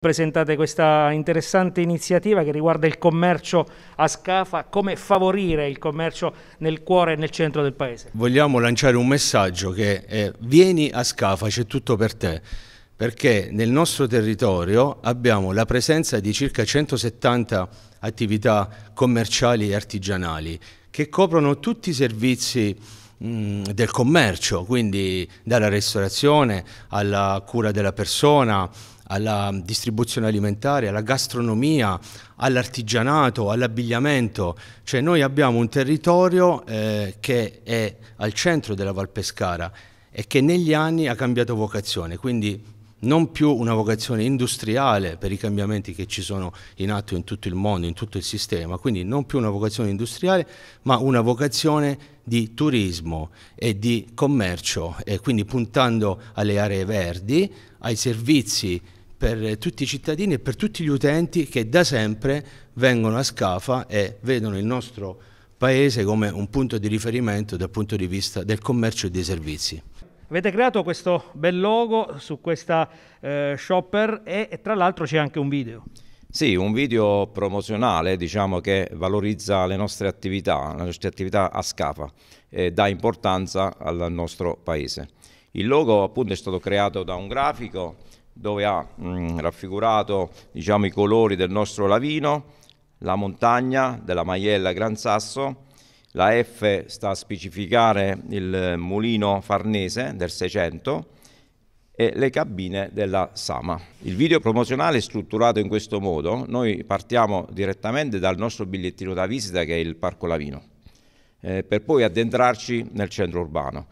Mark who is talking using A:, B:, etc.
A: presentate questa interessante iniziativa che riguarda il commercio a Scafa, come favorire il commercio nel cuore e nel centro del paese.
B: Vogliamo lanciare un messaggio che è vieni a Scafa, c'è tutto per te, perché nel nostro territorio abbiamo la presenza di circa 170 attività commerciali e artigianali che coprono tutti i servizi Mm, del commercio, quindi dalla ristorazione alla cura della persona, alla distribuzione alimentare, alla gastronomia, all'artigianato, all'abbigliamento, cioè noi abbiamo un territorio eh, che è al centro della Val Pescara e che negli anni ha cambiato vocazione, quindi non più una vocazione industriale per i cambiamenti che ci sono in atto in tutto il mondo, in tutto il sistema, quindi non più una vocazione industriale, ma una vocazione di turismo e di commercio, e quindi puntando alle aree verdi, ai servizi per tutti i cittadini e per tutti gli utenti che da sempre vengono a Scafa e vedono il nostro paese come un punto di riferimento dal punto di vista del commercio e dei servizi. Avete creato questo bel logo su questa eh, shopper e, e tra l'altro c'è anche un video.
A: Sì, un video promozionale diciamo, che valorizza le nostre attività, le nostre attività a Scafa e dà importanza al nostro paese. Il logo appunto è stato creato da un grafico dove ha mh, mm, raffigurato diciamo, i colori del nostro lavino, la montagna della Maiella Gran Sasso la F sta a specificare il mulino farnese del 600 e le cabine della Sama. Il video promozionale è strutturato in questo modo. Noi partiamo direttamente dal nostro bigliettino da visita che è il Parco Lavino, eh, per poi addentrarci nel centro urbano.